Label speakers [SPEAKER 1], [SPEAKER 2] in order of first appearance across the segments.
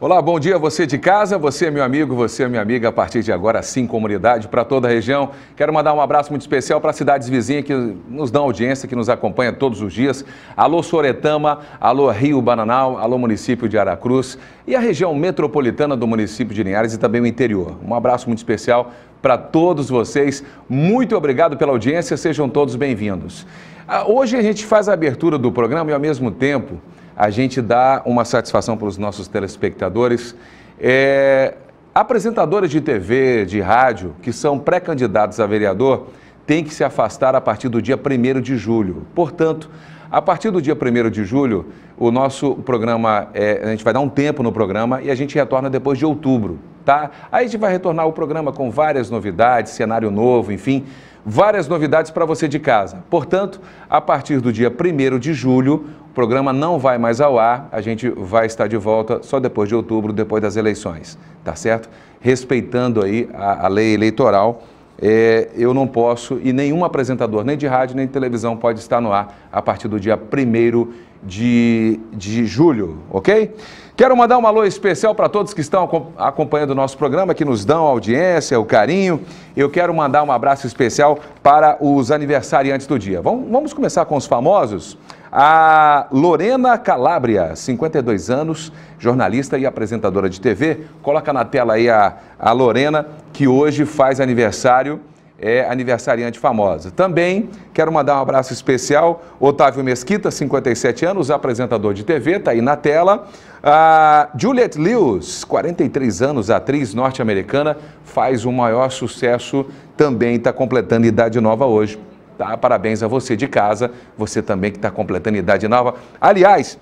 [SPEAKER 1] Olá, bom dia você de casa, você meu amigo, você minha amiga, a partir de agora sim, comunidade para toda a região. Quero mandar um abraço muito especial para as cidades vizinhas que nos dão audiência, que nos acompanha todos os dias. Alô Soretama, alô Rio Bananal, alô município de Aracruz e a região metropolitana do município de Linhares e também o interior. Um abraço muito especial para todos vocês. Muito obrigado pela audiência, sejam todos bem-vindos. Ah, hoje a gente faz a abertura do programa e ao mesmo tempo a gente dá uma satisfação para os nossos telespectadores. É, apresentadores de TV, de rádio, que são pré-candidatos a vereador, têm que se afastar a partir do dia 1 de julho. Portanto, a partir do dia 1 de julho, o nosso programa, é, a gente vai dar um tempo no programa e a gente retorna depois de outubro, tá? Aí a gente vai retornar o programa com várias novidades, cenário novo, enfim várias novidades para você de casa. Portanto, a partir do dia 1 de julho, o programa não vai mais ao ar, a gente vai estar de volta só depois de outubro, depois das eleições, tá certo? Respeitando aí a, a lei eleitoral é, eu não posso e nenhum apresentador, nem de rádio nem de televisão, pode estar no ar a partir do dia 1 de, de julho, ok? Quero mandar um alô especial para todos que estão acompanhando o nosso programa, que nos dão audiência, o carinho. Eu quero mandar um abraço especial para os aniversariantes do dia. Vamos, vamos começar com os famosos? A Lorena Calabria, 52 anos, jornalista e apresentadora de TV. Coloca na tela aí a, a Lorena, que hoje faz aniversário, é aniversariante famosa. Também quero mandar um abraço especial, Otávio Mesquita, 57 anos, apresentador de TV, está aí na tela. A Juliette Lewis, 43 anos, atriz norte-americana, faz o maior sucesso, também está completando idade nova hoje tá? Parabéns a você de casa, você também que está completando idade nova. Aliás,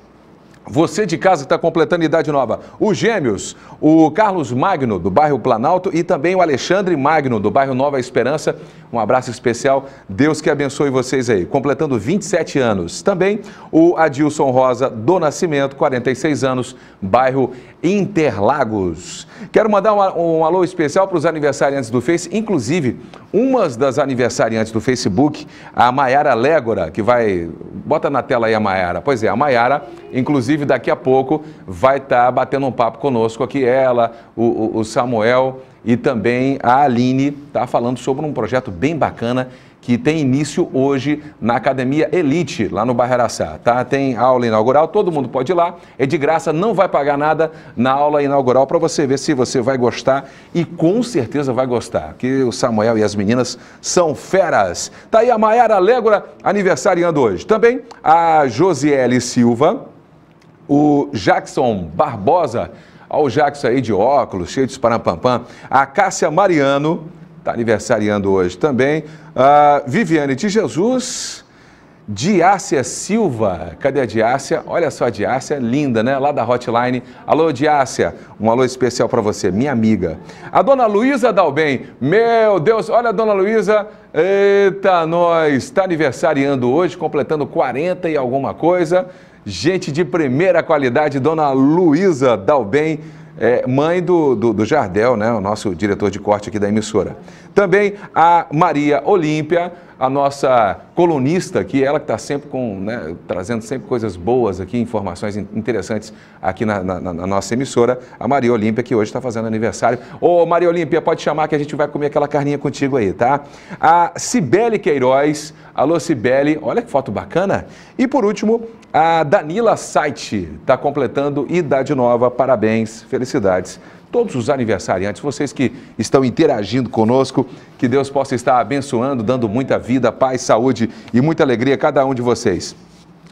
[SPEAKER 1] você de casa que está completando idade nova. Os gêmeos, o Carlos Magno, do bairro Planalto, e também o Alexandre Magno, do bairro Nova Esperança. Um abraço especial. Deus que abençoe vocês aí. Completando 27 anos. Também o Adilson Rosa, do Nascimento, 46 anos, bairro Interlagos. Quero mandar um, um alô especial para os aniversariantes do Face. Inclusive, umas das aniversariantes do Facebook, a Maiara Légora, que vai... Bota na tela aí a Maiara. Pois é, a Maiara, inclusive, Inclusive, daqui a pouco vai estar tá batendo um papo conosco aqui, ela, o, o Samuel e também a Aline, está falando sobre um projeto bem bacana que tem início hoje na Academia Elite, lá no Bairro Araçá, tá? Tem aula inaugural, todo mundo pode ir lá, é de graça, não vai pagar nada na aula inaugural para você ver se você vai gostar e com certeza vai gostar, que o Samuel e as meninas são feras. Tá aí a Maiara Légora aniversariando hoje. Também a Josiele Silva, o Jackson Barbosa, ao Jackson aí de óculos, cheio de parampampam, a Cássia Mariano, está aniversariando hoje também, a Viviane de Jesus, Diácia Silva, cadê a Diácia? Olha só a Diácia, linda, né? Lá da Hotline. Alô, Diácia, um alô especial para você, minha amiga. A dona Luísa Dalben, meu Deus, olha a dona Luísa, eita nós, está aniversariando hoje, completando 40 e alguma coisa gente de primeira qualidade, dona Luísa Dalbem, é, mãe do, do, do, Jardel, né, o nosso diretor de corte aqui da emissora. Também a Maria Olímpia, a nossa colunista aqui, ela que está sempre com, né, trazendo sempre coisas boas aqui, informações interessantes aqui na, na, na nossa emissora, a Maria Olímpia, que hoje está fazendo aniversário. Ô, Maria Olímpia, pode chamar que a gente vai comer aquela carninha contigo aí, tá? A Cibele Queiroz, alô Cibele, olha que foto bacana. E por último, a Danila Saiti está completando idade nova. Parabéns, felicidades. Todos os aniversariantes, vocês que estão interagindo conosco, que Deus possa estar abençoando, dando muita vida, paz, saúde e muita alegria a cada um de vocês.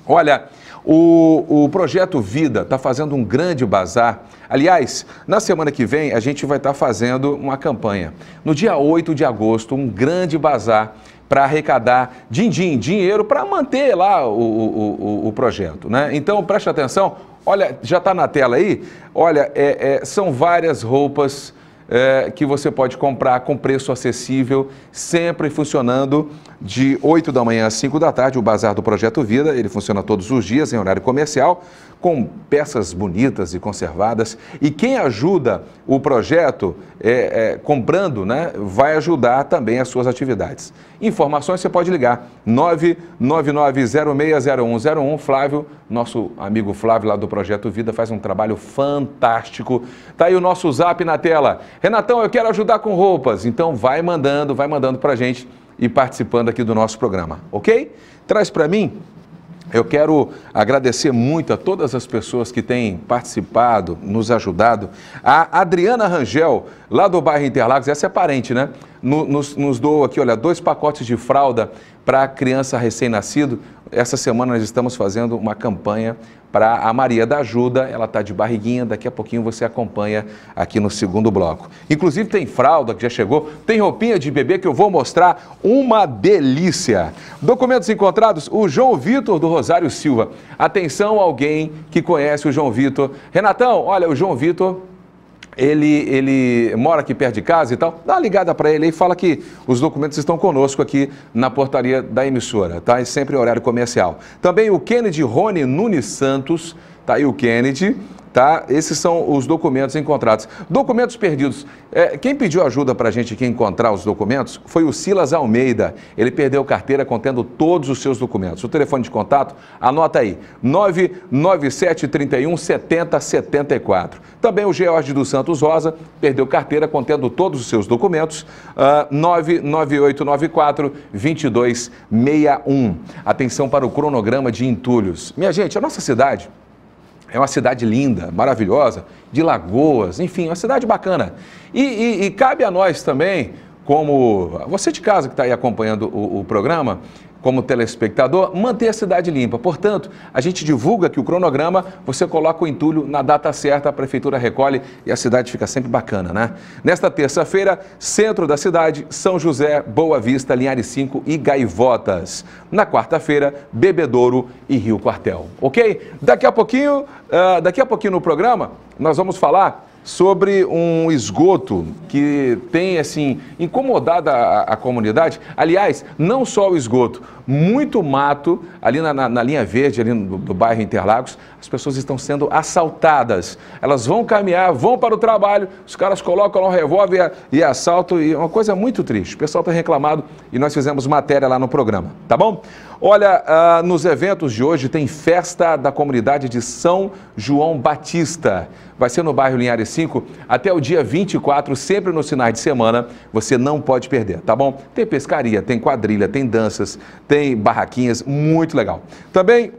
[SPEAKER 1] Olha, o, o, Projeto Vida está fazendo um grande bazar. Aliás, na semana que vem a gente vai estar tá fazendo uma campanha. No dia 8 de agosto, um grande bazar para arrecadar din-din, dinheiro para manter lá o, o, o, o, projeto. Né? Então, preste atenção, olha, já está na tela aí, olha, é, é, são várias roupas é, que você pode comprar com preço acessível, sempre funcionando de 8 da manhã às 5 da tarde, o Bazar do Projeto Vida, ele funciona todos os dias em horário comercial, com peças bonitas e conservadas. E quem ajuda o projeto é, é, comprando, né, vai ajudar também as suas atividades. Informações você pode ligar 999060101. Flávio, nosso amigo Flávio lá do Projeto Vida, faz um trabalho fantástico. Tá aí o nosso zap na tela. Renatão, eu quero ajudar com roupas. Então vai mandando, vai mandando para gente e participando aqui do nosso programa, ok? Traz para mim eu quero agradecer muito a todas as pessoas que têm participado, nos ajudado. A Adriana Rangel, lá do bairro Interlagos, essa é parente, né? Nos, nos aqui, olha, dois pacotes de fralda para criança recém-nascido. Essa semana nós estamos fazendo uma campanha para a Maria da Ajuda, ela está de barriguinha, daqui a pouquinho você acompanha aqui no segundo bloco. Inclusive tem fralda que já chegou, tem roupinha de bebê que eu vou mostrar, uma delícia. Documentos encontrados, o João Vitor do Rosário Silva. Atenção alguém que conhece o João Vitor. Renatão, olha, o João Vitor ele, ele mora aqui perto de casa e tal, dá uma ligada para ele e fala que os documentos estão conosco aqui na portaria da emissora, tá? E sempre horário comercial. Também o Kennedy Rony Nunes Santos, tá aí o Kennedy, tá? Esses são os documentos encontrados. Documentos perdidos. É, quem pediu ajuda para a gente aqui encontrar os documentos foi o Silas Almeida. Ele perdeu carteira contendo todos os seus documentos. O telefone de contato, anota aí, 31 7074. Também o George dos Santos Rosa perdeu carteira contendo todos os seus documentos, uh, 99894 2261. Atenção para o cronograma de entulhos. Minha gente, a nossa cidade é uma cidade linda, maravilhosa, de lagoas, enfim, uma cidade bacana. E, e, e cabe a nós também, como você de casa que está aí acompanhando o, o programa, como telespectador, manter a cidade limpa. Portanto, a gente divulga que o cronograma, você coloca o entulho na data certa, a prefeitura recolhe e a cidade fica sempre bacana, né? Nesta terça-feira, centro da cidade, São José, Boa Vista, Linhares 5 e Gaivotas. Na quarta-feira, Bebedouro e Rio Quartel, ok? Daqui a pouquinho, uh, daqui a pouquinho no programa, nós vamos falar sobre um esgoto que tem assim incomodado a, a comunidade. Aliás, não só o esgoto, muito mato ali na, na, na linha verde ali do, do, bairro Interlagos. As pessoas estão sendo assaltadas. Elas vão caminhar, vão para o trabalho, os caras colocam lá um revólver e, e assalto e é uma coisa muito triste. O pessoal está reclamado e nós fizemos matéria lá no programa, tá bom? Olha, uh, nos eventos de hoje tem festa da comunidade de São João Batista vai ser no bairro Linhares 5 até o dia 24, sempre nos sinais de semana. Você não pode perder, tá bom? Tem pescaria, tem quadrilha, tem danças, tem barraquinhas, muito legal. Também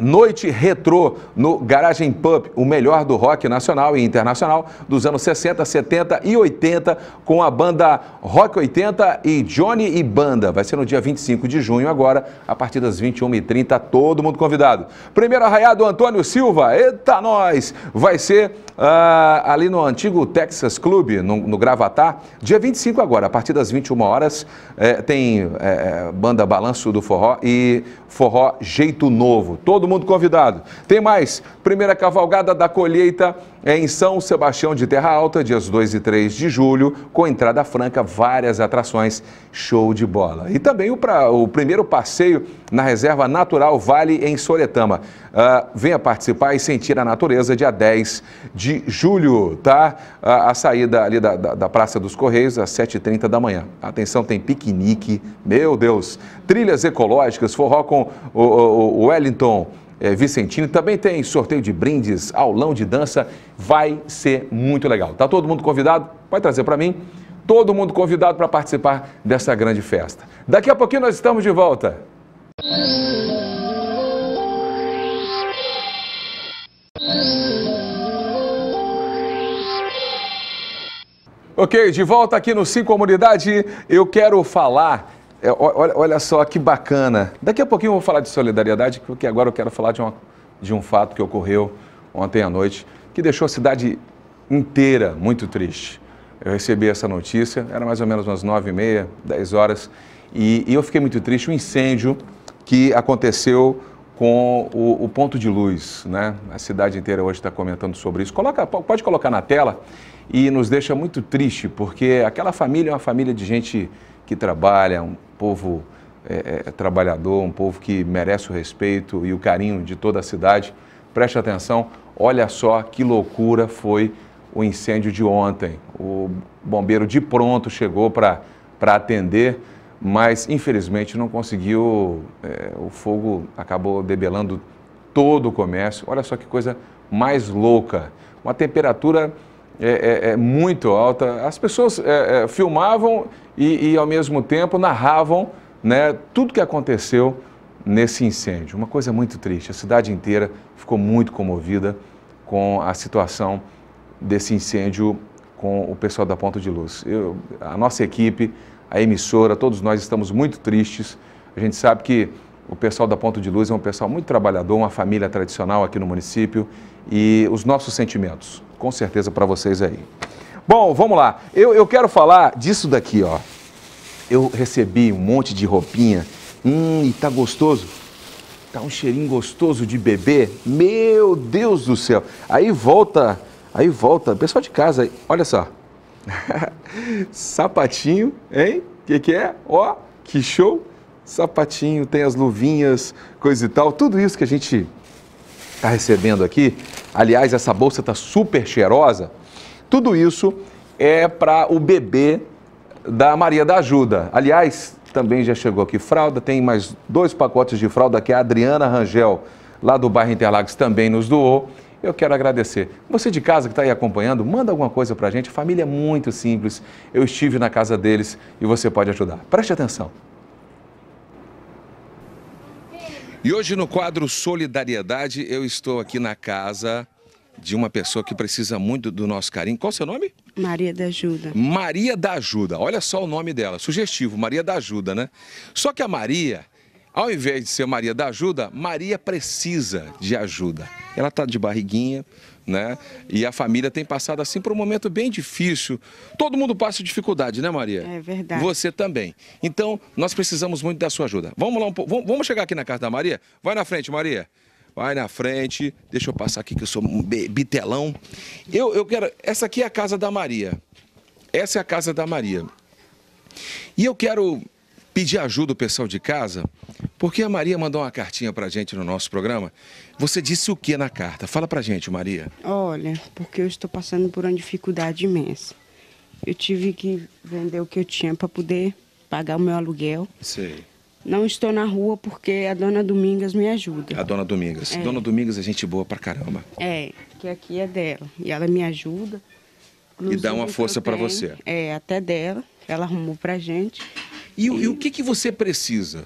[SPEAKER 1] Noite Retrô no Garagem Pub, o melhor do rock nacional e internacional dos anos 60, 70 e 80, com a banda Rock 80 e Johnny e Banda. Vai ser no dia 25 de junho agora, a partir das 21h30, todo mundo convidado. Primeiro arraiado Antônio Silva, eita nós! Vai ser uh, ali no antigo Texas Club, no, no Gravatar, dia 25 agora, a partir das 21 horas, eh, tem eh, eh, banda Balanço do Forró e Forró Jeito Novo. Todo mundo convidado. Tem mais. Primeira cavalgada da colheita é em São Sebastião de Terra Alta, dias 2 e 3 de julho, com entrada franca, várias atrações, show de bola. E também o, pra, o primeiro passeio na Reserva Natural Vale em Soretama. Uh, venha participar e sentir a natureza dia 10 de julho, tá? Uh, a saída ali da, da, da, Praça dos Correios às 7h30 da manhã. Atenção, tem piquenique, meu Deus. Trilhas ecológicas, forró com o, o, o Wellington, é, Também tem sorteio de brindes, aulão de dança. Vai ser muito legal. Tá todo mundo convidado? Vai trazer para mim. Todo mundo convidado para participar dessa grande festa. Daqui a pouquinho nós estamos de volta. Ok, de volta aqui no Sim Comunidade, eu quero falar é, olha, olha, só que bacana. Daqui a pouquinho eu vou falar de solidariedade, porque agora eu quero falar de, uma, de um fato que ocorreu ontem à noite, que deixou a cidade inteira muito triste. Eu recebi essa notícia, era mais ou menos umas 9 e meia, 10 horas, e, e eu fiquei muito triste. Um incêndio que aconteceu com o, o, ponto de luz, né? A cidade inteira hoje está comentando sobre isso. Coloca, pode colocar na tela e nos deixa muito triste, porque aquela família é uma família de gente que trabalha, povo é, é, trabalhador, um povo que merece o respeito e o carinho de toda a cidade. Preste atenção, olha só que loucura foi o incêndio de ontem. O bombeiro de pronto chegou para atender, mas infelizmente não conseguiu. É, o fogo acabou debelando todo o comércio. Olha só que coisa mais louca. Uma temperatura é, é, é muito alta. As pessoas é, é, filmavam e, e, ao mesmo tempo, narravam né, tudo que aconteceu nesse incêndio. Uma coisa muito triste. A cidade inteira ficou muito comovida com a situação desse incêndio com o pessoal da Ponta de Luz. Eu, a nossa equipe, a emissora, todos nós estamos muito tristes. A gente sabe que o pessoal da Ponto de Luz é um pessoal muito trabalhador, uma família tradicional aqui no município e os nossos sentimentos, com certeza, para vocês aí. Bom, vamos lá. Eu, eu quero falar disso daqui, ó. Eu recebi um monte de roupinha. Hum, e tá gostoso. Tá um cheirinho gostoso de bebê. Meu Deus do céu. Aí volta, aí volta. Pessoal de casa, olha só. Sapatinho, hein? O que, que é? Ó, que show! sapatinho, tem as luvinhas, coisa e tal. Tudo isso que a gente está recebendo aqui, aliás, essa bolsa está super cheirosa, tudo isso é para o bebê da Maria da Ajuda. Aliás, também já chegou aqui fralda, tem mais dois pacotes de fralda que a Adriana Rangel, lá do bairro Interlagos, também nos doou. Eu quero agradecer. Você de casa que está aí acompanhando, manda alguma coisa para a gente. A família é muito simples. Eu estive na casa deles e você pode ajudar. Preste atenção. E hoje no quadro Solidariedade eu estou aqui na casa de uma pessoa que precisa muito do nosso carinho. Qual o seu nome?
[SPEAKER 2] Maria da Ajuda.
[SPEAKER 1] Maria da Ajuda. Olha só o nome dela, sugestivo, Maria da Ajuda, né? Só que a Maria, ao invés de ser Maria da Ajuda, Maria precisa de ajuda. Ela está de barriguinha, né? E a família tem passado assim por um momento bem difícil. Todo mundo passa dificuldade, né, Maria? É
[SPEAKER 3] verdade. Você
[SPEAKER 1] também. Então, nós precisamos muito da sua ajuda. Vamos lá um pouco. Vamos chegar aqui na casa da Maria? Vai na frente, Maria. Vai na frente. Deixa eu passar aqui que eu sou um bitelão. Eu, eu quero. Essa aqui é a casa da Maria. Essa é a casa da Maria. E eu quero pedir ajuda do pessoal de casa, porque a Maria mandou uma cartinha para a gente no nosso programa. Você disse o que na carta? Fala para a gente, Maria.
[SPEAKER 2] Olha, porque eu estou passando por uma dificuldade imensa. Eu tive que vender o que eu tinha para poder pagar o meu aluguel. Sei. Não estou na rua porque a dona Domingas me ajuda.
[SPEAKER 1] A dona Domingas. É. Dona Domingas é gente boa pra caramba.
[SPEAKER 2] É, que aqui é dela. E ela me ajuda.
[SPEAKER 1] Inclusive, e dá uma força para você.
[SPEAKER 2] É, até dela. Ela arrumou para a
[SPEAKER 1] gente. E, e... e o que, que você precisa?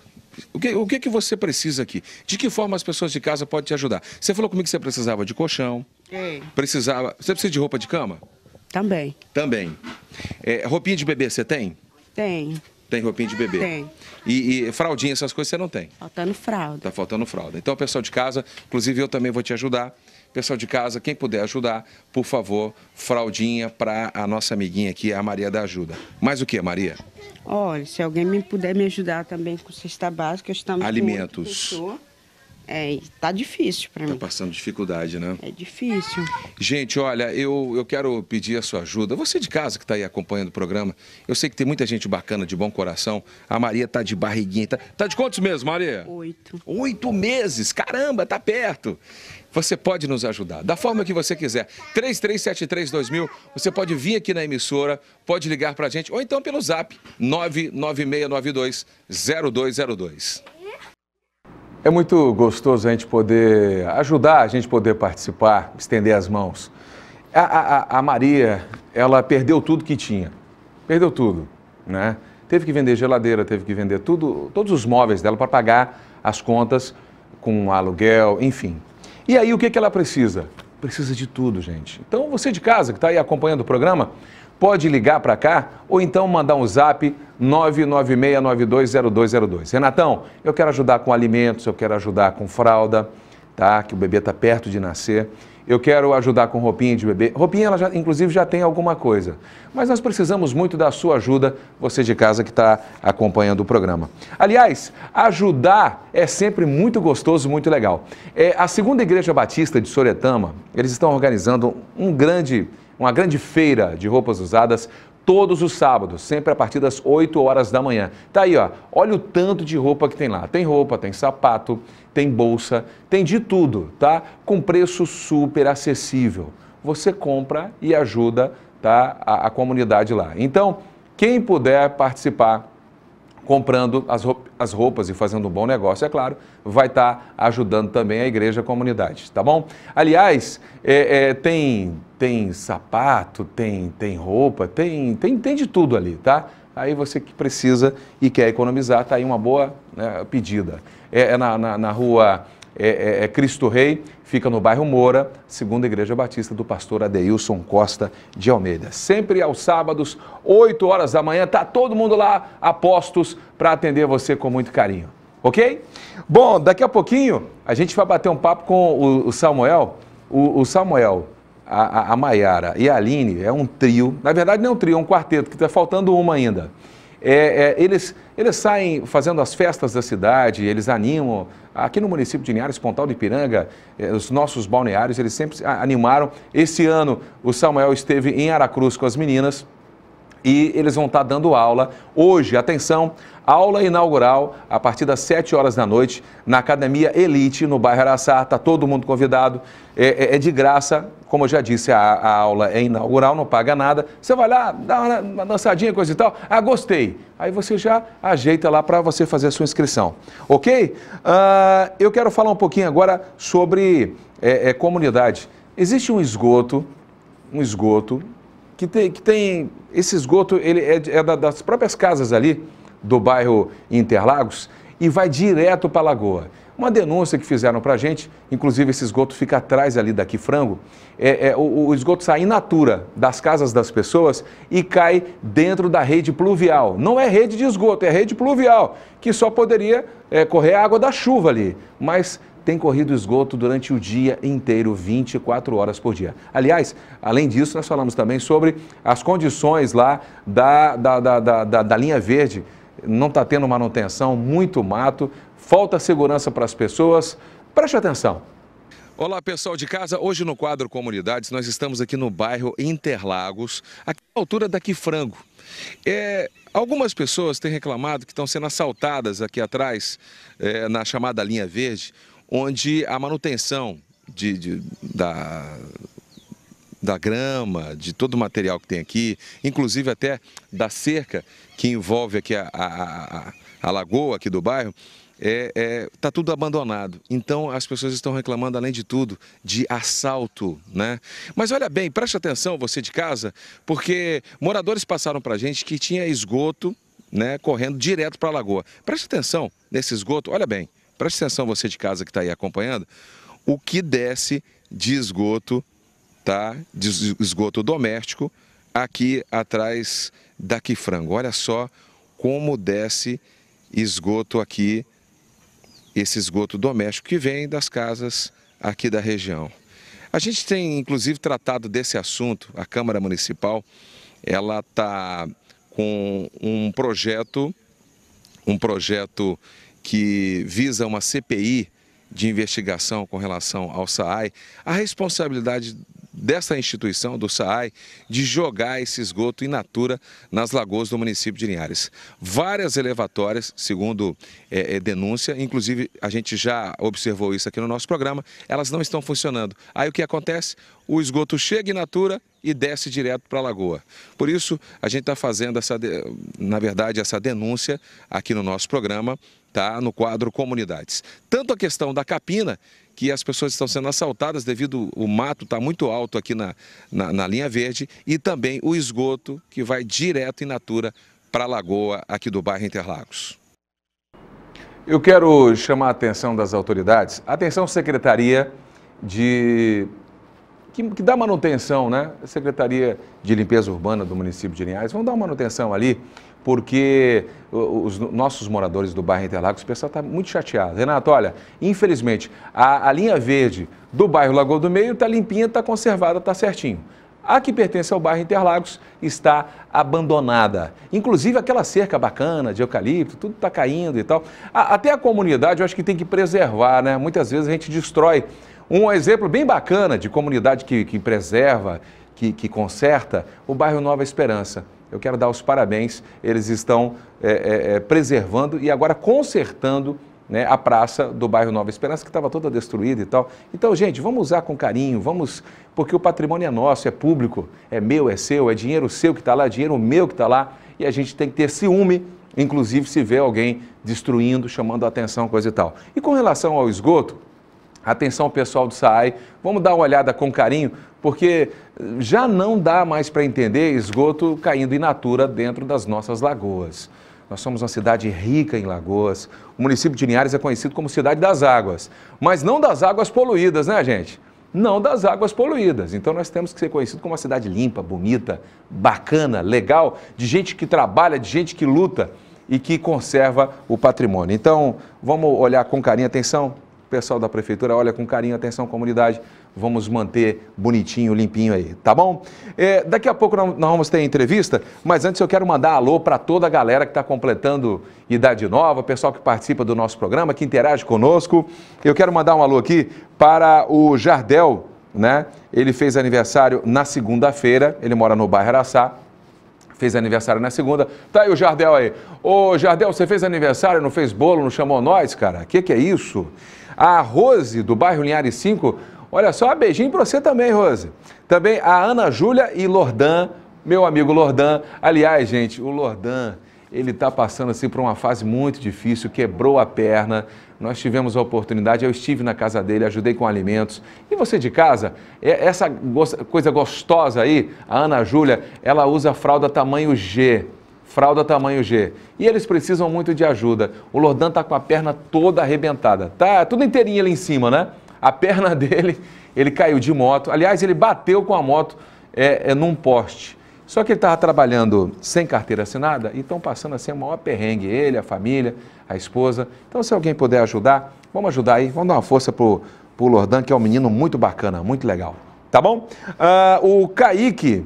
[SPEAKER 1] O que, o que, que você precisa aqui? De que forma as pessoas de casa podem te ajudar? Você falou comigo que você precisava de colchão. Ei. Precisava. Você precisa de roupa de cama? Também. Também. É, roupinha de bebê você tem? Tem. Tem roupinha de bebê? Tem. E, e, fraldinha, essas coisas você não tem?
[SPEAKER 2] Faltando fralda.
[SPEAKER 1] Tá faltando fralda. Então, pessoal de casa, inclusive eu também vou te ajudar. Pessoal de casa, quem puder ajudar, por favor, fraldinha para a nossa amiguinha aqui, a Maria da Ajuda. Mais o que, Maria?
[SPEAKER 2] Olha, se alguém me puder me ajudar também com cesta básica, estamos Alimentos. com Alimentos.
[SPEAKER 1] É, tá difícil para tá mim. Tá passando dificuldade, né? É difícil. Gente, olha, eu, eu quero pedir a sua ajuda. Você de casa que está aí acompanhando o programa, eu sei que tem muita gente bacana, de bom coração. A Maria tá de barriguinha. Tá, tá de quantos meses, Maria? Oito. Oito meses? Caramba, tá perto você pode nos ajudar, da forma que você quiser. 2000, você pode vir aqui na emissora, pode ligar para a gente, ou então pelo zap 996920202. É muito gostoso a gente poder ajudar, a gente poder participar, estender as mãos. A, a, a Maria, ela perdeu tudo que tinha, perdeu tudo, né? Teve que vender geladeira, teve que vender tudo, todos os móveis dela para pagar as contas com aluguel, enfim, e aí o que, que ela precisa? Precisa de tudo, gente. Então você de casa que está aí acompanhando o programa, pode ligar para cá ou então mandar um zap 996920202. Renatão, eu quero ajudar com alimentos, eu quero ajudar com fralda, tá? Que o bebê está perto de nascer eu quero ajudar com roupinha de bebê. Roupinha, ela já, inclusive, já tem alguma coisa. Mas nós precisamos muito da sua ajuda, você de casa que está acompanhando o programa. Aliás, ajudar é sempre muito gostoso, muito legal. É, a Segunda Igreja Batista de Soretama, eles estão organizando um grande, uma grande feira de roupas usadas todos os sábados, sempre a partir das 8 horas da manhã. Tá aí, ó. Olha o tanto de roupa que tem lá. Tem roupa, tem sapato, tem bolsa, tem de tudo, tá? Com preço super acessível. Você compra e ajuda, tá, a, a comunidade lá. Então, quem puder participar comprando as roupas e fazendo um bom negócio, é claro, vai estar tá ajudando também a igreja, e a comunidade, tá bom? Aliás, é, é, tem, tem sapato, tem, tem roupa, tem, tem, tem de tudo ali, tá? Aí você que precisa e quer economizar, tá aí uma boa né, pedida. É, é na, na, na rua é, é, é, Cristo Rei, fica no bairro Moura, segunda Igreja Batista do pastor Adeilson Costa de Almeida. Sempre aos sábados, 8 horas da manhã, tá todo mundo lá a postos para atender você com muito carinho. Ok? Bom, daqui a pouquinho a gente vai bater um papo com o, Samuel. O, o Samuel, a, a, a Maiara e a Aline é um trio. Na verdade, não é um trio, é um quarteto, que está faltando uma ainda. É, é, eles, eles saem fazendo as festas da cidade, eles animam. Aqui no município de Linhares, Pontal de Ipiranga, é, os nossos balneários, eles sempre animaram. Esse ano, o Samuel esteve em Aracruz com as meninas e eles vão estar dando aula. Hoje, atenção, aula inaugural a partir das 7 horas da noite na Academia Elite, no bairro Araçá. Está todo mundo convidado. É, é, é, de graça, como eu já disse, a, a, aula é inaugural, não paga nada. Você vai lá, dá uma, uma dançadinha, coisa e tal. Ah, gostei. Aí você já ajeita lá para você fazer a sua inscrição. Ok? Uh, eu quero falar um pouquinho agora sobre é, é, comunidade. Existe um esgoto, um esgoto, que tem, que tem esse esgoto ele é, é das próprias casas ali, do bairro Interlagos e vai direto para a lagoa. Uma denúncia que fizeram para a gente, inclusive esse esgoto fica atrás ali daqui frango, é, é o, o, esgoto sai in natura das casas das pessoas e cai dentro da rede pluvial. Não é rede de esgoto, é rede pluvial, que só poderia é, correr a água da chuva ali, mas tem corrido esgoto durante o dia inteiro, 24 horas por dia. Aliás, além disso, nós falamos também sobre as condições lá da, da, da, da, da linha verde, não está tendo manutenção, muito mato, falta segurança para as pessoas. Preste atenção. Olá pessoal de casa, hoje no quadro Comunidades nós estamos aqui no bairro Interlagos, aqui na altura daqui frango É, algumas pessoas têm reclamado que estão sendo assaltadas aqui atrás, é, na chamada linha verde, onde a manutenção de, de, da, da grama, de todo o material que tem aqui, inclusive até da cerca que envolve aqui a, a, a, a lagoa aqui do bairro, é, é, tá tudo abandonado. Então as pessoas estão reclamando, além de tudo, de assalto, né? Mas olha bem, preste atenção você de casa, porque moradores passaram para gente que tinha esgoto, né, correndo direto para a lagoa. Preste atenção nesse esgoto, olha bem, preste atenção você de casa que está aí acompanhando, o que desce de esgoto tá? de esgoto doméstico aqui atrás da Quifrango. Olha só como desce esgoto aqui, esse esgoto doméstico que vem das casas aqui da região. A gente tem, inclusive, tratado desse assunto, a Câmara Municipal, ela está com um projeto, um projeto que visa uma CPI de investigação com relação ao SAAI. A responsabilidade dessa instituição, do SAAI, de jogar esse esgoto in natura nas lagoas do município de Linhares. Várias elevatórias, segundo é, é, denúncia, inclusive a gente já observou isso aqui no nosso programa, elas não estão funcionando. Aí o que acontece? O esgoto chega in natura e desce direto para a lagoa. Por isso, a gente está fazendo, essa, na verdade, essa denúncia aqui no nosso programa, tá? no quadro Comunidades. Tanto a questão da capina, que as pessoas estão sendo assaltadas devido o mato está muito alto aqui na, na, na, linha verde e também o esgoto que vai direto em natura para a lagoa aqui do bairro Interlagos. Eu quero chamar a atenção das autoridades, atenção secretaria de que, que dá manutenção, né? Secretaria de Limpeza Urbana do município de Linhares, vão dar uma manutenção ali porque os nossos moradores do bairro Interlagos, o pessoal está muito chateado. Renato, olha, infelizmente, a, a, linha verde do bairro Lagoa do Meio está limpinha, está conservada, está certinho. A que pertence ao bairro Interlagos está abandonada. Inclusive aquela cerca bacana de eucalipto, tudo está caindo e tal. A, até a comunidade eu acho que tem que preservar, né? Muitas vezes a gente destrói. Um exemplo bem bacana de comunidade que, que preserva, que, que conserta, o bairro Nova Esperança. Eu quero dar os parabéns, eles estão é, é, é, preservando e agora consertando né, a praça do bairro Nova Esperança, que estava toda destruída e tal. Então, gente, vamos usar com carinho, vamos, porque o patrimônio é nosso, é público, é meu, é seu, é dinheiro seu que está lá, é dinheiro meu que está lá, e a gente tem que ter ciúme, inclusive se vê alguém destruindo, chamando a atenção, coisa e tal. E com relação ao esgoto, Atenção pessoal do SAAI, vamos dar uma olhada com carinho, porque já não dá mais para entender esgoto caindo in natura dentro das nossas lagoas. Nós somos uma cidade rica em lagoas. O município de Linhares é conhecido como Cidade das Águas, mas não das águas poluídas, né, gente? Não das águas poluídas. Então nós temos que ser conhecido como uma cidade limpa, bonita, bacana, legal, de gente que trabalha, de gente que luta e que conserva o patrimônio. Então, vamos olhar com carinho, atenção, o pessoal da prefeitura olha com carinho, atenção comunidade, vamos manter bonitinho, limpinho aí, tá bom? É, daqui a pouco nós vamos ter entrevista, mas antes eu quero mandar alô para toda a galera que está completando idade nova, pessoal que participa do nosso programa, que interage conosco. Eu quero mandar um alô aqui para o Jardel, né? Ele fez aniversário na segunda-feira, ele mora no bairro Araçá Fez aniversário na segunda. Tá aí o Jardel aí. Ô, Jardel, você fez aniversário, não fez bolo, não chamou nós, cara? O que, que é isso? A Rose, do bairro Linhares 5, olha só, beijinho pra você também, Rose. Também a Ana Júlia e Lordan, meu amigo Lordan. Aliás, gente, o Lordan ele está passando assim por uma fase muito difícil, quebrou a perna. Nós tivemos a oportunidade, eu estive na casa dele, ajudei com alimentos. E você de casa, é, essa coisa gostosa aí, a Ana Júlia, ela usa fralda tamanho G fralda tamanho G. E eles precisam muito de ajuda. O Lordan está com a perna toda arrebentada. Tá tudo inteirinho ali em cima, né? A perna dele, ele caiu de moto. Aliás, ele bateu com a moto é, é num poste. Só que ele estava trabalhando sem carteira assinada e estão passando assim o maior perrengue, ele, a família, a esposa. Então, se alguém puder ajudar, vamos ajudar aí, vamos dar uma força para o Lordan, que é um menino muito bacana, muito legal. Tá bom? Uh, o Kaique,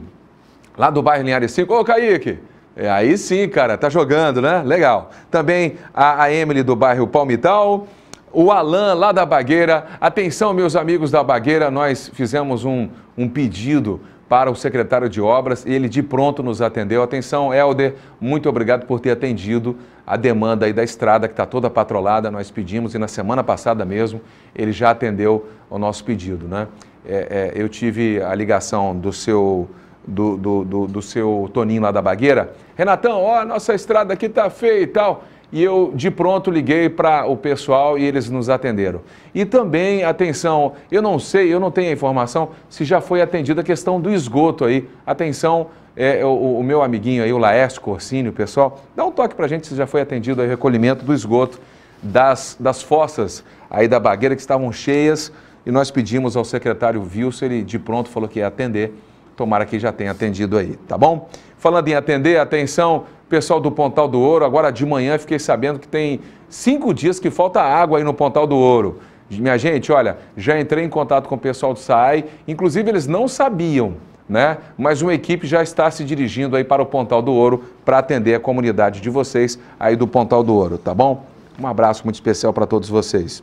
[SPEAKER 1] lá do bairro Linhares 5. Ô, Kaique! É, aí sim, cara, tá jogando, né? Legal. Também a, a Emily do bairro Palmital. O Alan, lá da Bagueira. Atenção, meus amigos da Bagueira, nós fizemos um, um pedido para o secretário de Obras e ele de pronto nos atendeu. Atenção, Helder, muito obrigado por ter atendido a demanda aí da estrada que está toda patrolada. Nós pedimos e na semana passada mesmo ele já atendeu o nosso pedido. Né? É, é, eu tive a ligação do seu. Do, do, do, do seu Toninho lá da Bagueira. Renatão, ó, a nossa estrada aqui está feia e tal. E eu de pronto liguei para o pessoal e eles nos atenderam. E também, atenção, eu não sei, eu não tenho a informação se já foi atendida a questão do esgoto aí. Atenção, é, é o, o, meu amiguinho aí, o Laércio Corsini, o pessoal, dá um toque para a gente se já foi atendido o recolhimento do esgoto das, das fossas aí da Bagueira que estavam cheias. E nós pedimos ao secretário Wilson, ele de pronto falou que ia atender. Tomara que já tenha atendido aí, tá bom? Falando em atender, atenção, pessoal do Pontal do Ouro, agora de manhã fiquei sabendo que tem cinco dias que falta água aí no Pontal do Ouro. Minha gente, olha, já entrei em contato com o pessoal do SAI, inclusive eles não sabiam, né? Mas uma equipe já está se dirigindo aí para o Pontal do Ouro para atender a comunidade de vocês aí do Pontal do Ouro, tá bom? Um abraço muito especial para todos vocês.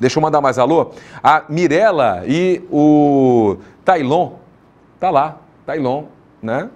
[SPEAKER 1] Deixa eu mandar mais alô. A Mirela e o Tailon, tá lá, Tailon, né?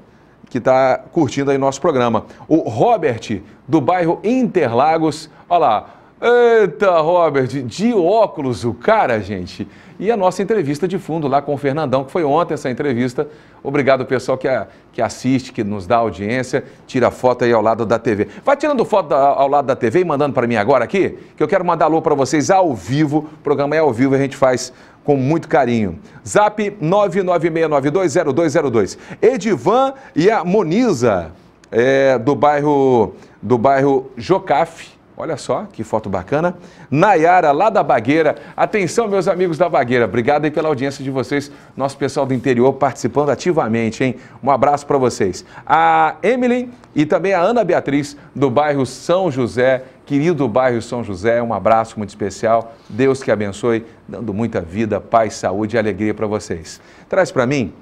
[SPEAKER 1] que está curtindo aí nosso programa. O Robert, do bairro Interlagos. Olha lá. Eita, Robert, de óculos o cara, gente. E a nossa entrevista de fundo lá com o Fernandão, que foi ontem essa entrevista. Obrigado, pessoal, que, a, que assiste, que nos dá audiência. Tira foto aí ao lado da TV. Vai tirando foto da, ao lado da TV e mandando para mim agora aqui, que eu quero mandar alô para vocês ao vivo. O programa é ao vivo, a gente faz com muito carinho. Zap 996920202. Edivan e a Moniza, é, do bairro do bairro Jocafe. Olha só que foto bacana. Nayara, lá da Bagueira. Atenção, meus amigos da Bagueira. Obrigado aí pela audiência de vocês. Nosso pessoal do interior participando ativamente, hein? Um abraço para vocês. A Emily e também a Ana Beatriz, do bairro São José querido bairro São José. Um abraço muito especial. Deus que abençoe, dando muita vida, paz, saúde e alegria para vocês. Traz para mim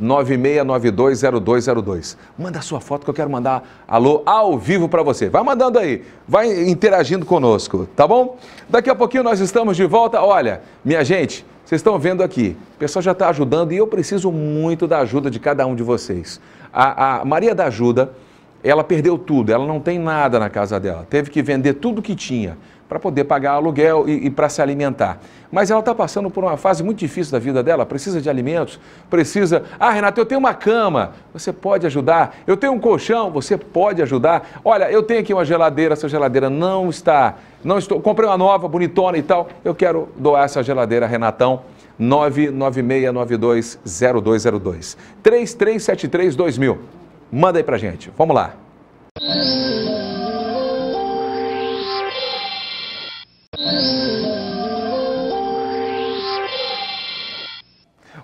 [SPEAKER 1] 996920202. Manda sua foto que eu quero mandar alô ao vivo para você. Vai mandando aí, vai interagindo conosco, tá bom? Daqui a pouquinho nós estamos de volta. Olha, minha gente, vocês estão vendo aqui, o pessoal já está ajudando e eu preciso muito da ajuda de cada um de vocês. A, a Maria da Ajuda ela perdeu tudo, ela não tem nada na casa dela, teve que vender tudo que tinha para poder pagar aluguel e, e para se alimentar. Mas ela está passando por uma fase muito difícil da vida dela, precisa de alimentos, precisa. Ah, Renato, eu tenho uma cama, você pode ajudar. Eu tenho um colchão, você pode ajudar. Olha, eu tenho aqui uma geladeira, essa geladeira não está, não estou. Comprei uma nova, bonitona e tal. Eu quero doar essa geladeira, Renatão. 996920202 3373 2000 Manda aí pra gente. Vamos lá.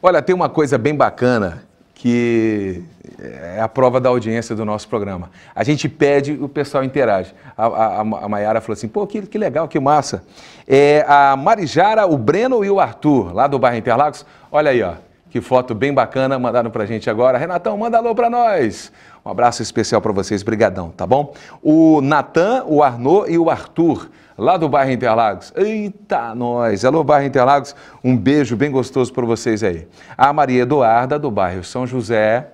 [SPEAKER 1] Olha, tem uma coisa bem bacana que é a prova da audiência do nosso programa. A gente pede, o pessoal interage. A, a, a Mayara falou assim, pô, que, que legal, que massa. É, a Marijara, o Breno e o Arthur, lá do bairro Interlagos, olha aí, ó. Que foto bem bacana mandaram pra gente agora. Renatão, manda alô pra nós. Um abraço especial para vocês, brigadão, tá bom? O Natan, o Arnô e o Arthur, lá do bairro Interlagos. Eita, nós! Alô, bairro Interlagos, um beijo bem gostoso para vocês aí. A Maria Eduarda, do bairro São José.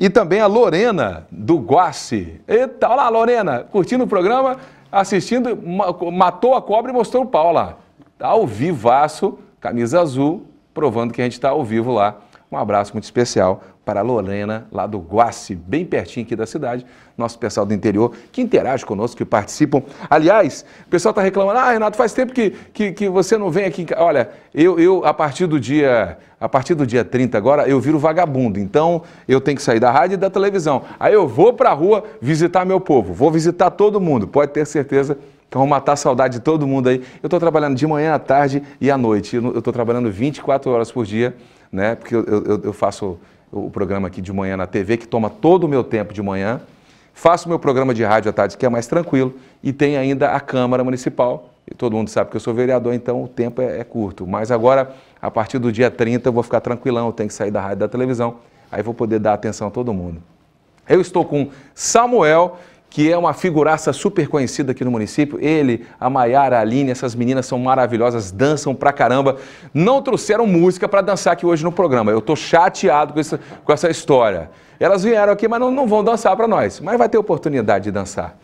[SPEAKER 1] E também a Lorena, do Guace. Eita, olha lá, Lorena, curtindo o programa, assistindo, matou a cobra e mostrou o pau lá. Tá ao vivaço, camisa azul, provando que a gente está ao vivo lá. Um abraço muito especial para a Lorena, lá do Guace, bem pertinho aqui da cidade, nosso pessoal do interior, que interage conosco, que participam. Aliás, o pessoal está reclamando, ah, Renato, faz tempo que, que, que você não vem aqui. Olha, eu, eu a partir do dia a partir do dia 30 agora, eu viro vagabundo. Então, eu tenho que sair da rádio e da televisão. Aí eu vou para a rua visitar meu povo, vou visitar todo mundo, pode ter certeza então vou matar a saudade de todo mundo aí. Eu estou trabalhando de manhã à tarde e à noite. Eu estou trabalhando 24 horas por dia, né? Porque eu, eu, eu, faço o programa aqui de manhã na TV, que toma todo o meu tempo de manhã. Faço meu programa de rádio à tarde, que é mais tranquilo. E tem ainda a Câmara Municipal. E todo mundo sabe que eu sou vereador, então o tempo é, é curto. Mas agora, a partir do dia 30, eu vou ficar tranquilão. Eu tenho que sair da rádio e da televisão. Aí vou poder dar atenção a todo mundo. Eu estou com Samuel que é uma figuraça super conhecida aqui no município. Ele, a Maiara, a Aline, essas meninas são maravilhosas, dançam pra caramba. Não trouxeram música para dançar aqui hoje no programa. Eu tô chateado com essa, com essa história. Elas vieram aqui, mas não, não vão dançar para nós. Mas vai ter oportunidade de dançar.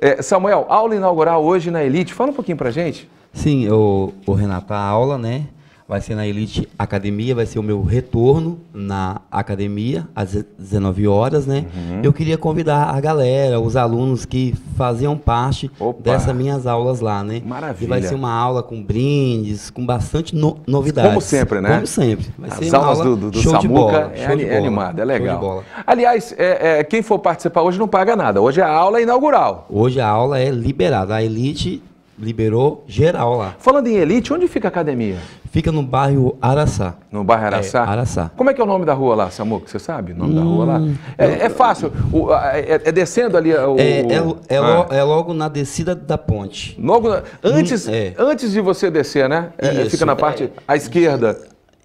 [SPEAKER 1] É, Samuel, aula inaugural hoje na Elite. Fala um pouquinho pra gente. Sim, o,
[SPEAKER 2] o Renato, a aula, né? vai ser na Elite Academia, vai ser o meu retorno na academia às 19 horas, né? Uhum. Eu queria convidar a galera, os alunos que faziam parte Opa. dessas minhas aulas lá, né? Maravilha. E vai ser uma aula com brindes, com bastante no novidades. Como sempre, né? Como sempre. Vai As aulas aula do, do, show Samuca bola, é, show é animada, é legal.
[SPEAKER 1] Aliás, é, é, quem for participar hoje não paga nada. Hoje é a aula é inaugural. Hoje a aula é liberada. A Elite liberou geral lá. Falando em elite, onde fica a academia? Fica no bairro Araçá. No bairro Araçá? É, Araçá. Como é que é o nome da rua lá, Samuca? Você sabe o nome hum, da rua lá? Hum. É, é fácil. O, é, é, é, descendo ali é, o... É, é, ah. lo,
[SPEAKER 2] é, logo na descida da ponte.
[SPEAKER 1] Logo hum, antes, hum, antes de você descer, né? fica na parte à esquerda.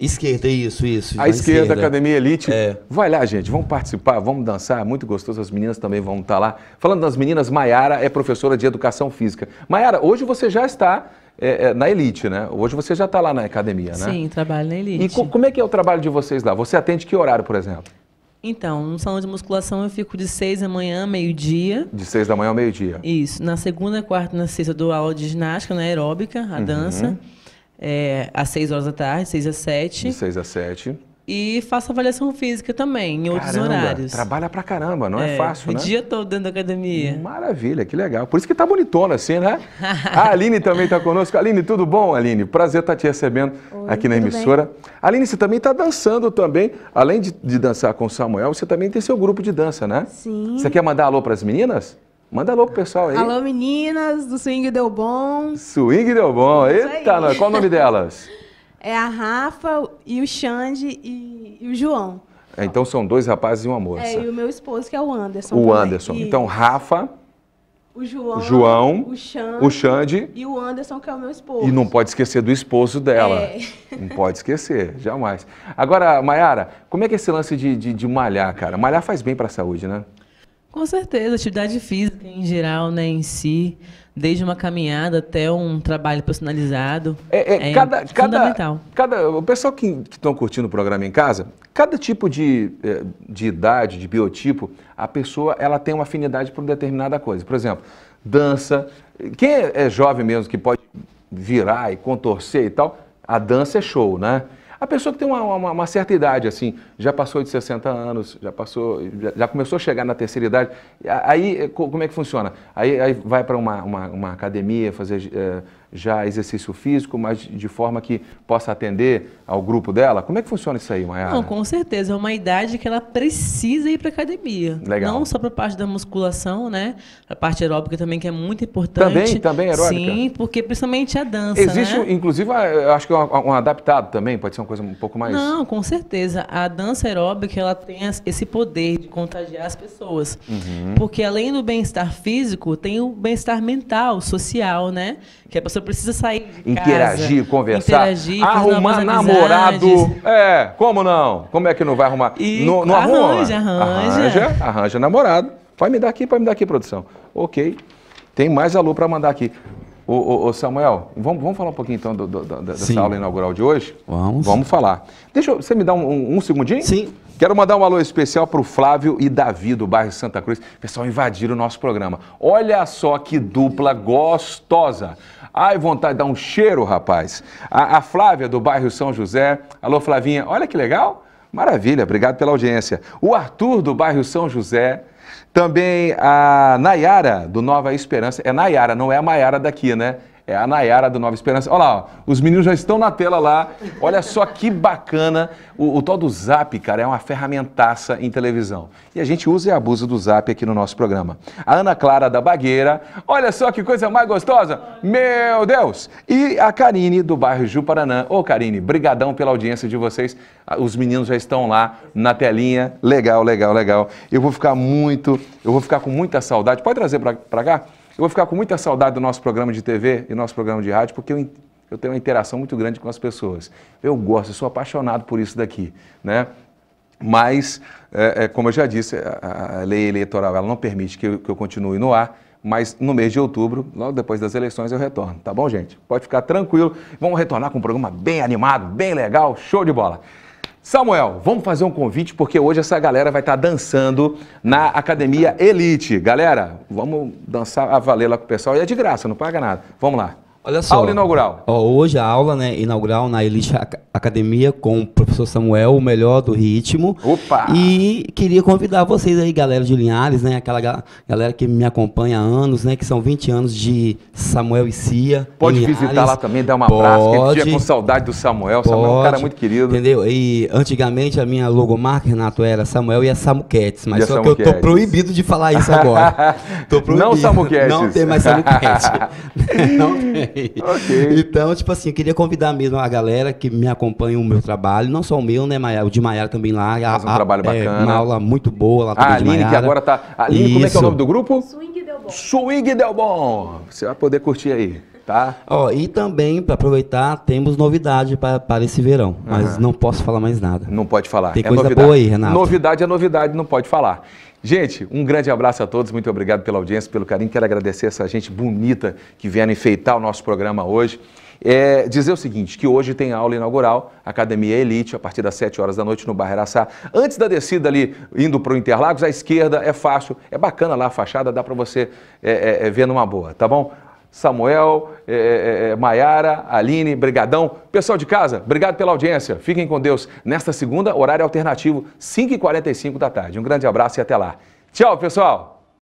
[SPEAKER 1] Esquerda, isso, isso. A esquerda, esquerda, Academia Elite. É. Vai lá, gente, vamos participar, vamos dançar, é muito gostoso, as meninas também vão estar tá lá. Falando das meninas, Maiara é professora de Educação Física. Maiara, hoje você já está é, é, na Elite, né? Hoje você já está lá na Academia, né? Sim,
[SPEAKER 3] trabalho na Elite. E co
[SPEAKER 1] como é que é o trabalho de vocês lá? Você atende que horário, por exemplo?
[SPEAKER 3] Então, no salão de musculação eu fico de 6 da manhã, meio-dia.
[SPEAKER 1] De 6 da manhã ao meio-dia.
[SPEAKER 3] Isso. Na segunda, quarta e na sexta eu dou aula de ginástica, na né, aeróbica, a uhum. dança é, às 6 horas da tarde, 6 às 7.
[SPEAKER 1] 6 às 7.
[SPEAKER 3] E faço avaliação física também, em caramba, outros horários. Trabalha
[SPEAKER 1] pra caramba, não é, é fácil, o né? O dia todo dentro da academia. Maravilha, que legal. Por isso que tá bonitona assim, né? a Aline também tá conosco. Aline, tudo bom, Aline? Prazer estar tá te recebendo Oi, aqui na emissora. Bem? Aline, você também tá dançando também. Além de, de dançar com o Samuel, você também tem seu grupo de dança, né? Sim. Você quer mandar alô pras meninas? Manda alô pro pessoal aí. Alô,
[SPEAKER 3] meninas do Swing Deu Bom.
[SPEAKER 1] Swing Deu Bom. Eita, qual o nome delas?
[SPEAKER 3] É a Rafa e o Xande e, e o João.
[SPEAKER 1] É, então são dois rapazes e uma moça. É, e
[SPEAKER 3] o meu esposo que é o Anderson. O também. Anderson. E... Então,
[SPEAKER 1] Rafa...
[SPEAKER 3] O João, João o, Xande, o, e o Anderson, que é o meu esposo. E não pode
[SPEAKER 1] esquecer do esposo dela. É. Não pode esquecer, jamais. Agora, Mayara, como é que é esse lance de, de, de malhar, cara? Malhar faz bem para a saúde, né?
[SPEAKER 3] Com certeza, atividade física em geral, né, em si, desde uma caminhada até um trabalho personalizado,
[SPEAKER 1] é, é, é cada, fundamental. Cada, cada, o pessoal que estão curtindo o programa em casa, cada tipo de, é, de idade, de biotipo, a pessoa ela tem uma afinidade por determinada coisa. Por exemplo, dança. Quem é, é jovem mesmo que pode virar e contorcer e tal, a dança é show, né? A pessoa que tem uma, uma, uma, certa idade, assim, já passou de 60 anos, já passou, já, já, começou a chegar na terceira idade, aí como é que funciona? Aí, aí vai para uma, uma, academia fazer eh, já exercício físico, mas de forma que possa atender ao grupo dela? Como é que funciona isso aí, Mayara? Não,
[SPEAKER 3] com certeza. É uma idade que ela precisa ir para academia. Legal. Não só para a parte da musculação, né? A
[SPEAKER 1] parte aeróbica também, que é muito importante. Também, também aeróbica? Sim,
[SPEAKER 3] porque principalmente a dança, Existe, né?
[SPEAKER 1] inclusive, acho que é um, um adaptado também, pode ser uma coisa um pouco mais... Não,
[SPEAKER 3] com certeza. A dança aeróbica, ela tem esse poder de contagiar as pessoas. Uhum. Porque além do bem-estar físico, tem o bem-estar mental, social, né? Que a pessoa precisa sair de casa, Interagir,
[SPEAKER 1] conversar. Interagir, arrumar namorado. É, como não? Como é que não vai arrumar? E não, arranja, arruma? Arranja, arranja. Arranja namorado. Vai me dar aqui, vai me dar aqui, produção. Ok. Tem mais alô para mandar aqui. Ô, Samuel, vamos, vamos falar um pouquinho então do, do, do, dessa Sim. aula inaugural de hoje? Vamos. Vamos falar. Deixa eu, você me dar um, um, um, segundinho? Sim. Quero mandar um alô especial para o Flávio e Davi do bairro Santa Cruz. Pessoal, invadiram o nosso programa. Olha só que dupla gostosa. Ai, vontade de dar um cheiro, rapaz. A, a Flávia, do bairro São José. Alô, Flavinha, olha que legal. Maravilha, obrigado pela audiência. O Arthur, do bairro São José. Também a Nayara, do Nova Esperança. É Nayara, não é a Maiara daqui, né? é a Nayara do Nova Esperança. Olha lá, ó, os meninos já estão na tela lá. Olha só que bacana. O, o tal do Zap, cara, é uma ferramentaça em televisão. E a gente usa e abusa do Zap aqui no nosso programa. A Ana Clara da Bagueira. Olha só que coisa mais gostosa. Meu Deus! E a Karine do bairro Juparanã. Ô, Karine, brigadão pela audiência de vocês. Ah, os meninos já estão lá na telinha. Legal, legal, legal. Eu vou ficar muito, eu vou ficar com muita saudade. Pode trazer para cá? Eu vou ficar com muita saudade do nosso programa de TV e nosso programa de rádio, porque eu, eu tenho uma interação muito grande com as pessoas. Eu gosto, eu sou apaixonado por isso daqui, né? Mas, é, é, como eu já disse, a, a lei eleitoral ela não permite que eu, que eu continue no ar, mas no mês de outubro, logo depois das eleições, eu retorno, tá bom, gente? Pode ficar tranquilo. Vamos retornar com um programa bem animado, bem legal, show de bola. Samuel, vamos fazer um convite porque hoje essa galera vai estar tá dançando na Academia Elite. Galera, vamos dançar a valer lá com o pessoal e é de graça, não paga nada. Vamos lá. Olha só. Aula inaugural. Ó, hoje
[SPEAKER 2] a aula né, inaugural na Elite Academia com o professor Samuel, o melhor do ritmo. Opa! E queria convidar vocês aí, galera de Linhares, né? Aquela ga galera que me acompanha há anos, né? Que são 20 anos de Samuel e Cia. Pode Linhares. visitar lá também, dar um abraço, que com
[SPEAKER 1] saudade do Samuel. Pode, Samuel é um cara muito querido. Entendeu? E
[SPEAKER 2] antigamente a minha logomarca, Renato, era Samuel e a Samuquetes, mas e só que eu tô proibido de falar isso agora. tô proibido. Não Samuquetes. Não tem mais Samuquetes. não tem okay. Então, tipo assim, eu queria convidar mesmo a galera que me acompanha o meu trabalho, não só o meu, né, Maia, o de Maiara também lá. Faz um a, trabalho é, bacana. Uma aula muito boa lá também a ah, Aline, que agora tá... Aline, Isso. como é que é o nome
[SPEAKER 1] do grupo? Swing Del Bom. Swing Del Bom! Você vai poder curtir aí tá? Ó, oh, e também, para aproveitar,
[SPEAKER 2] temos novidade para esse verão, mas uhum. não posso falar mais nada. Não pode falar. Tem é coisa novidade. boa aí, Renato.
[SPEAKER 1] Novidade é novidade, não pode falar. Gente, um grande abraço a todos, muito obrigado pela audiência, pelo carinho. Quero agradecer essa gente bonita que vieram enfeitar o nosso programa hoje. É dizer o seguinte, que hoje tem aula inaugural, Academia Elite, a partir das 7 horas da noite no Barra Araçá. Antes da descida ali, indo para o Interlagos, à esquerda, é fácil, é bacana lá a fachada, dá para você é, é, é, ver numa boa, tá bom? Samuel, é, é, Maiara, Aline, Brigadão. Pessoal de casa, obrigado pela audiência. Fiquem com Deus. Nesta segunda, horário alternativo, 5h45 da tarde. Um grande abraço e até lá. Tchau, pessoal!